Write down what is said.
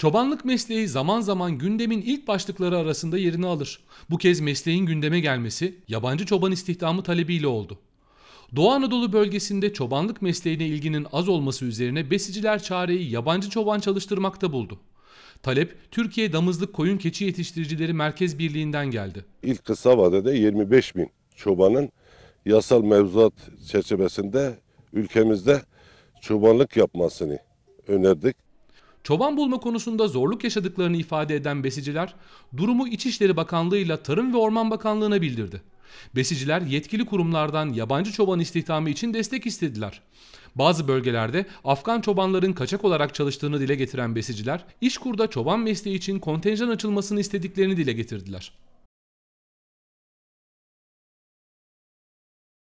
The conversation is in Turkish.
Çobanlık mesleği zaman zaman gündemin ilk başlıkları arasında yerini alır. Bu kez mesleğin gündeme gelmesi yabancı çoban istihdamı talebiyle oldu. Doğu Anadolu bölgesinde çobanlık mesleğine ilginin az olması üzerine besiciler çareyi yabancı çoban çalıştırmakta buldu. Talep Türkiye Damızlık Koyun Keçi Yetiştiricileri Merkez Birliği'nden geldi. İlk kısa vadede 25 bin çobanın yasal mevzuat çerçevesinde ülkemizde çobanlık yapmasını önerdik çoban bulma konusunda zorluk yaşadıklarını ifade eden besiciler durumu İçişleri Bakanlığı ile Tarım ve Orman Bakanlığı'na bildirdi. Besiciler yetkili kurumlardan yabancı çoban istihdamı için destek istediler. Bazı bölgelerde Afgan çobanların kaçak olarak çalıştığını dile getiren besiciler, İşkur'da çoban mesleği için kontenjan açılmasını istediklerini dile getirdiler.